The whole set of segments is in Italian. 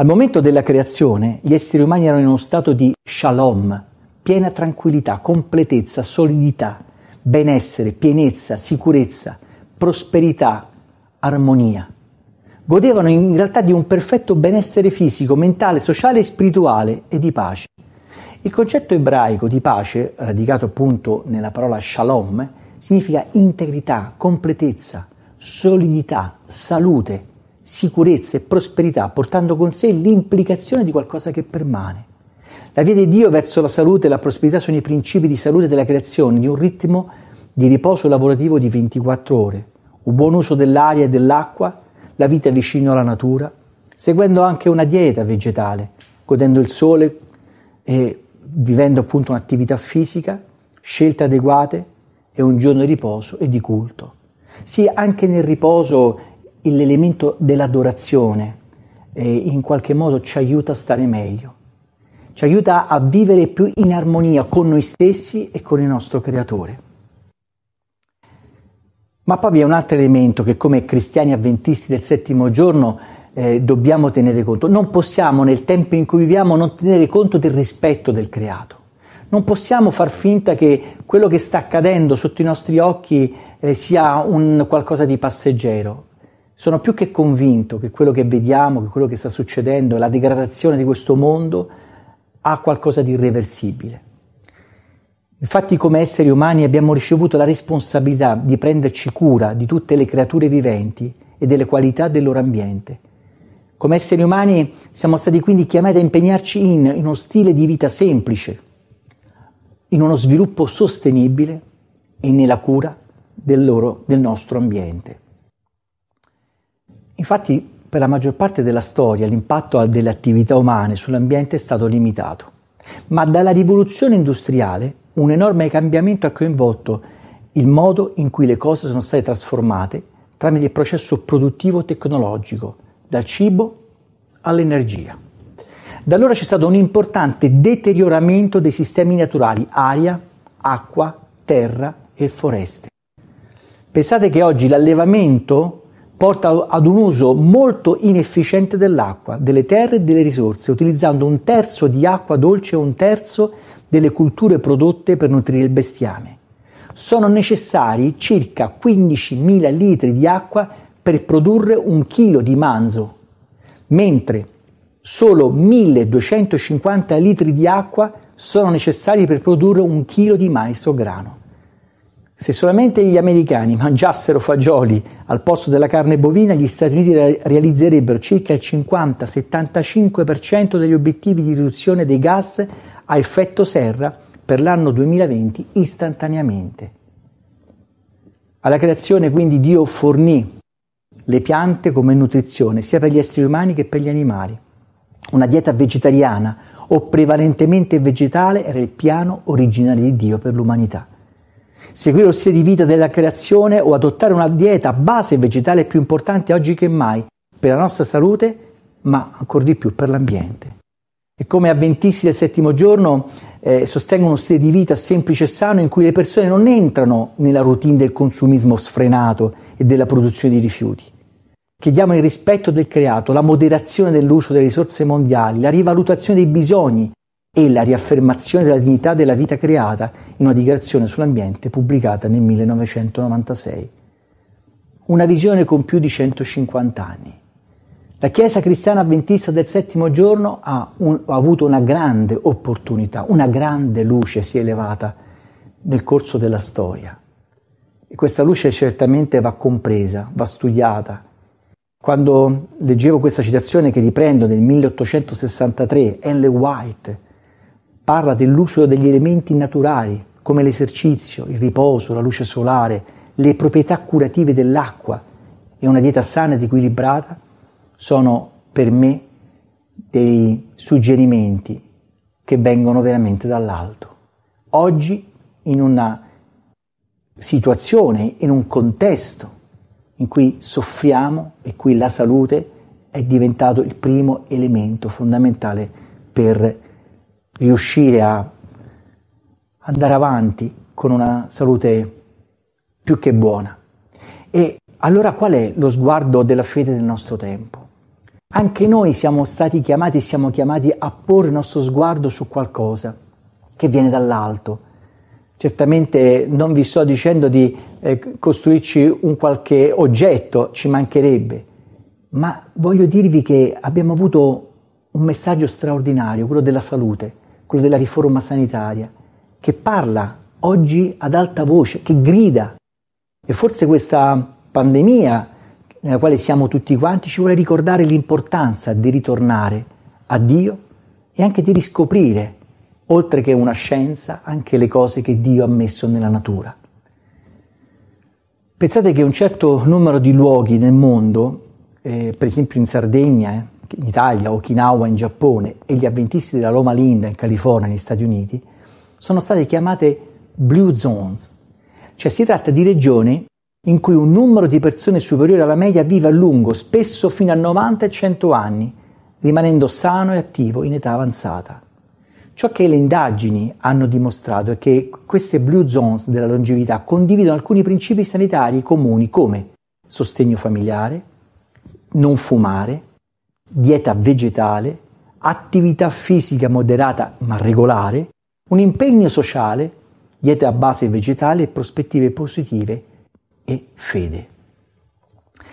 Al momento della creazione gli esseri umani erano in uno stato di shalom, piena tranquillità, completezza, solidità, benessere, pienezza, sicurezza, prosperità, armonia. Godevano in realtà di un perfetto benessere fisico, mentale, sociale e spirituale e di pace. Il concetto ebraico di pace, radicato appunto nella parola shalom, significa integrità, completezza, solidità, salute, sicurezza e prosperità, portando con sé l'implicazione di qualcosa che permane. La via di Dio verso la salute e la prosperità sono i principi di salute della creazione, di un ritmo di riposo lavorativo di 24 ore, un buon uso dell'aria e dell'acqua, la vita vicino alla natura, seguendo anche una dieta vegetale, godendo il sole e vivendo appunto un'attività fisica, scelte adeguate e un giorno di riposo e di culto. Sì, anche nel riposo l'elemento dell'adorazione eh, in qualche modo ci aiuta a stare meglio, ci aiuta a vivere più in armonia con noi stessi e con il nostro creatore. Ma poi vi è un altro elemento che come cristiani avventisti del settimo giorno eh, dobbiamo tenere conto. Non possiamo nel tempo in cui viviamo non tenere conto del rispetto del creato. Non possiamo far finta che quello che sta accadendo sotto i nostri occhi eh, sia un qualcosa di passeggero. Sono più che convinto che quello che vediamo, che quello che sta succedendo, la degradazione di questo mondo ha qualcosa di irreversibile. Infatti come esseri umani abbiamo ricevuto la responsabilità di prenderci cura di tutte le creature viventi e delle qualità del loro ambiente. Come esseri umani siamo stati quindi chiamati a impegnarci in, in uno stile di vita semplice, in uno sviluppo sostenibile e nella cura del, loro, del nostro ambiente. Infatti, per la maggior parte della storia l'impatto delle attività umane sull'ambiente è stato limitato, ma dalla rivoluzione industriale un enorme cambiamento ha coinvolto il modo in cui le cose sono state trasformate tramite il processo produttivo tecnologico, dal cibo all'energia. Da allora c'è stato un importante deterioramento dei sistemi naturali, aria, acqua, terra e foreste. Pensate che oggi l'allevamento porta ad un uso molto inefficiente dell'acqua, delle terre e delle risorse, utilizzando un terzo di acqua dolce e un terzo delle culture prodotte per nutrire il bestiame. Sono necessari circa 15.000 litri di acqua per produrre un chilo di manzo, mentre solo 1.250 litri di acqua sono necessari per produrre un chilo di mais o grano. Se solamente gli americani mangiassero fagioli al posto della carne bovina, gli Stati Uniti realizzerebbero circa il 50-75% degli obiettivi di riduzione dei gas a effetto serra per l'anno 2020 istantaneamente. Alla creazione quindi Dio fornì le piante come nutrizione sia per gli esseri umani che per gli animali. Una dieta vegetariana o prevalentemente vegetale era il piano originale di Dio per l'umanità seguire lo stile di vita della creazione o adottare una dieta base vegetale è più importante oggi che mai per la nostra salute, ma ancor di più per l'ambiente. E come avventisti del settimo giorno eh, sostengono uno stile di vita semplice e sano in cui le persone non entrano nella routine del consumismo sfrenato e della produzione di rifiuti. Chiediamo il rispetto del creato, la moderazione dell'uso delle risorse mondiali, la rivalutazione dei bisogni e la riaffermazione della dignità della vita creata in una dichiarazione sull'ambiente pubblicata nel 1996. Una visione con più di 150 anni. La Chiesa cristiana avventista del settimo giorno ha, un, ha avuto una grande opportunità, una grande luce si è elevata nel corso della storia. E questa luce certamente va compresa, va studiata. Quando leggevo questa citazione che riprendo nel 1863, L. White, parla dell'uso degli elementi naturali come l'esercizio, il riposo, la luce solare, le proprietà curative dell'acqua e una dieta sana ed equilibrata sono per me dei suggerimenti che vengono veramente dall'alto. Oggi in una situazione, in un contesto in cui soffriamo e cui la salute è diventato il primo elemento fondamentale per riuscire a andare avanti con una salute più che buona. E allora qual è lo sguardo della fede del nostro tempo? Anche noi siamo stati chiamati, siamo chiamati a porre il nostro sguardo su qualcosa che viene dall'alto. Certamente non vi sto dicendo di eh, costruirci un qualche oggetto, ci mancherebbe, ma voglio dirvi che abbiamo avuto un messaggio straordinario, quello della salute, quello della riforma sanitaria, che parla oggi ad alta voce, che grida. E forse questa pandemia nella quale siamo tutti quanti ci vuole ricordare l'importanza di ritornare a Dio e anche di riscoprire, oltre che una scienza, anche le cose che Dio ha messo nella natura. Pensate che un certo numero di luoghi nel mondo, eh, per esempio in Sardegna, eh, in Italia, Okinawa in Giappone e gli avventisti della Loma Linda in California, negli Stati Uniti, sono state chiamate blue zones, cioè si tratta di regioni in cui un numero di persone superiore alla media vive a lungo, spesso fino a 90 e 100 anni, rimanendo sano e attivo in età avanzata. Ciò che le indagini hanno dimostrato è che queste blue zones della longevità condividono alcuni principi sanitari comuni come sostegno familiare, non fumare, dieta vegetale, attività fisica moderata ma regolare, un impegno sociale, dieta a base vegetale, prospettive positive e fede.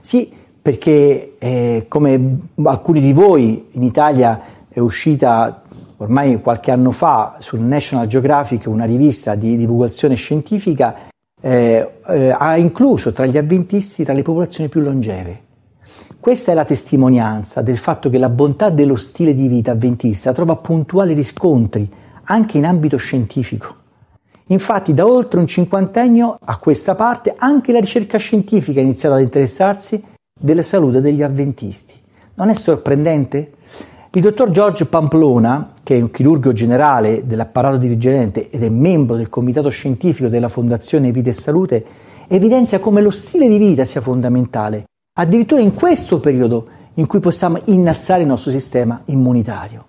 Sì, perché eh, come alcuni di voi in Italia è uscita ormai qualche anno fa sul National Geographic una rivista di divulgazione scientifica eh, eh, ha incluso tra gli avventisti tra le popolazioni più longeve. Questa è la testimonianza del fatto che la bontà dello stile di vita avventista trova puntuali riscontri anche in ambito scientifico. Infatti, da oltre un cinquantennio a questa parte, anche la ricerca scientifica ha iniziato ad interessarsi della salute degli avventisti. Non è sorprendente? Il dottor George Pamplona, che è un chirurgo generale dell'apparato dirigente ed è membro del comitato scientifico della Fondazione Vita e Salute, evidenzia come lo stile di vita sia fondamentale addirittura in questo periodo in cui possiamo innalzare il nostro sistema immunitario.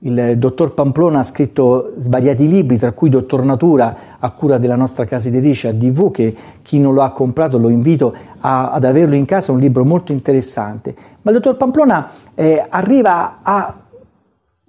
Il dottor Pamplona ha scritto svariati libri, tra cui Dottor Natura, a cura della nostra casa editrice ADV, che chi non lo ha comprato lo invito a, ad averlo in casa, è un libro molto interessante. Ma il dottor Pamplona eh, arriva a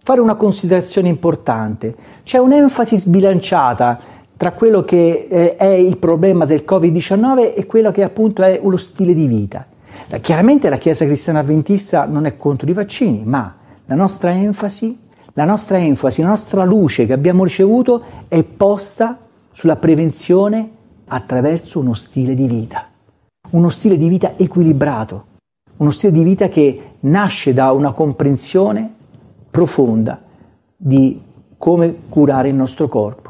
fare una considerazione importante, c'è un'enfasi sbilanciata tra quello che eh, è il problema del Covid-19 e quello che appunto è lo stile di vita. Eh, chiaramente la Chiesa cristiana avventista non è contro i vaccini, ma la nostra enfasi, la nostra enfasi, la nostra luce che abbiamo ricevuto è posta sulla prevenzione attraverso uno stile di vita, uno stile di vita equilibrato, uno stile di vita che nasce da una comprensione profonda di come curare il nostro corpo.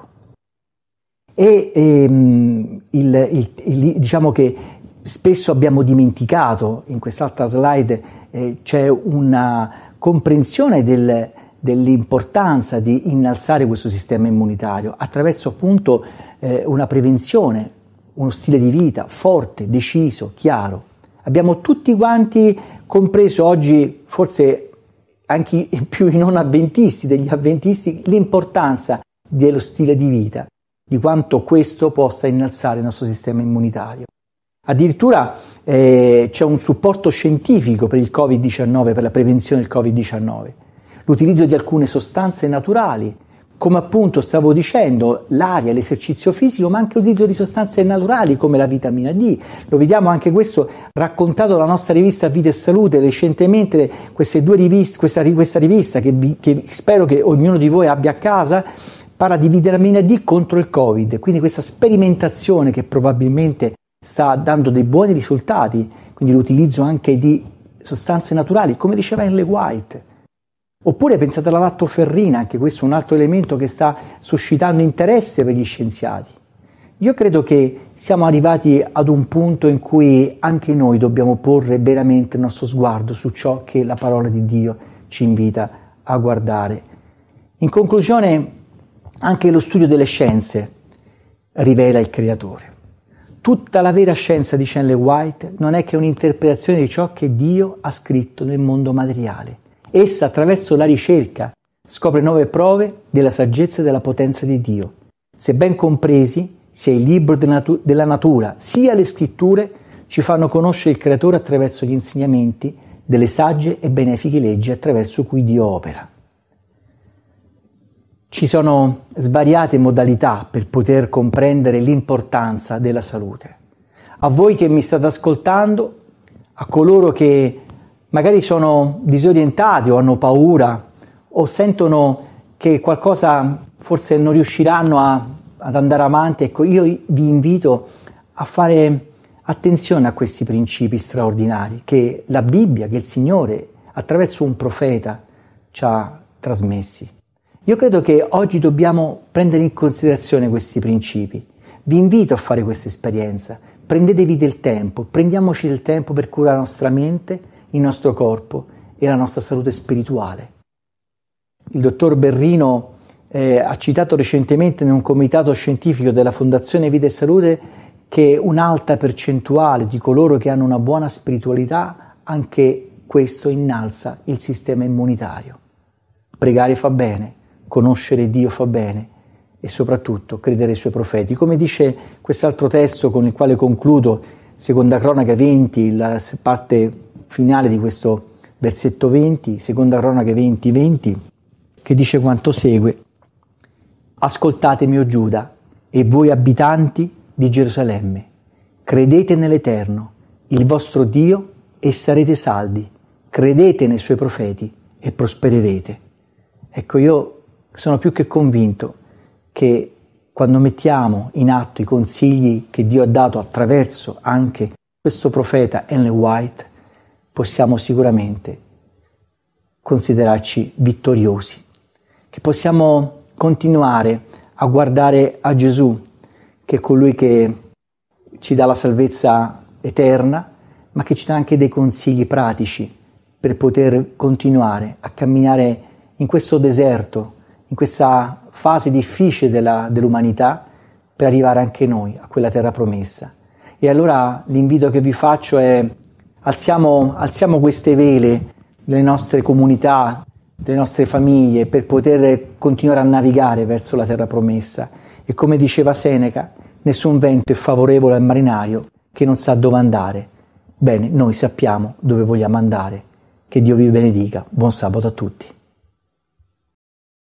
E ehm, il, il, il, diciamo che spesso abbiamo dimenticato, in quest'altra slide eh, c'è una comprensione del, dell'importanza di innalzare questo sistema immunitario attraverso appunto eh, una prevenzione, uno stile di vita forte, deciso, chiaro. Abbiamo tutti quanti compreso oggi, forse anche più i non avventisti degli avventisti, l'importanza dello stile di vita di quanto questo possa innalzare il nostro sistema immunitario. Addirittura eh, c'è un supporto scientifico per il Covid-19, per la prevenzione del Covid-19, l'utilizzo di alcune sostanze naturali, come appunto stavo dicendo, l'aria, l'esercizio fisico, ma anche l'utilizzo di sostanze naturali come la vitamina D. Lo vediamo anche questo raccontato dalla nostra rivista Vita e Salute recentemente, riviste, questa, questa, rivista che, vi, che, spero che ognuno di voi abbia a casa, parla di vitamina D contro il Covid, quindi questa sperimentazione che probabilmente sta dando dei buoni risultati, quindi l'utilizzo anche di sostanze naturali, come diceva Henley White. Oppure pensate alla lattoferrina, anche questo è un altro elemento che sta suscitando interesse per gli scienziati. Io credo che siamo arrivati ad un punto in cui anche noi dobbiamo porre veramente il nostro sguardo su ciò che la parola di Dio ci invita a guardare. In conclusione, anche lo studio delle scienze rivela il creatore. Tutta la vera scienza di Shenley White non è che un'interpretazione di ciò che Dio ha scritto nel mondo materiale. Essa, attraverso la ricerca, scopre nuove prove della saggezza e della potenza di Dio. Se ben compresi, sia il libro della natura, sia le scritture, ci fanno conoscere il Creatore attraverso gli insegnamenti delle sagge e benefiche leggi attraverso cui Dio opera. Ci sono svariate modalità per poter comprendere l'importanza della salute. A voi che mi state ascoltando, a coloro che magari sono disorientati o hanno paura o sentono che qualcosa forse non riusciranno a, ad andare avanti, ecco, io vi invito a fare attenzione a questi principi straordinari che la Bibbia, che il Signore, attraverso un profeta, ci ha trasmessi. Io credo che oggi dobbiamo prendere in considerazione questi principi. Vi invito a fare questa esperienza. Prendetevi del tempo, prendiamoci del tempo per curare la nostra mente, il nostro corpo e la nostra salute spirituale. Il dottor Berrino eh, ha citato recentemente in un comitato scientifico della Fondazione Vita e Salute che un'alta percentuale di coloro che hanno una buona spiritualità, anche questo innalza il sistema immunitario. Pregare fa bene, conoscere Dio fa bene e soprattutto credere ai suoi profeti. Come dice quest'altro testo con il quale concludo, seconda cronaca 20, la parte finale di questo versetto 20, seconda cronaca 20, 20, che dice quanto segue, Ascoltate mio Giuda e voi abitanti di Gerusalemme, credete nell'Eterno, il vostro Dio, e sarete saldi, credete nei suoi profeti e prospererete. Ecco, io sono più che convinto che quando mettiamo in atto i consigli che Dio ha dato attraverso anche questo profeta Henry White, possiamo sicuramente considerarci vittoriosi, che possiamo continuare a guardare a Gesù, che è colui che ci dà la salvezza eterna, ma che ci dà anche dei consigli pratici per poter continuare a camminare in questo deserto in questa fase difficile della, dell'umanità per arrivare anche noi a quella terra promessa. E allora l'invito che vi faccio è alziamo, alziamo queste vele delle nostre comunità, delle nostre famiglie per poter continuare a navigare verso la terra promessa. E come diceva Seneca, nessun vento è favorevole al marinaio che non sa dove andare. Bene, noi sappiamo dove vogliamo andare. Che Dio vi benedica. Buon sabato a tutti.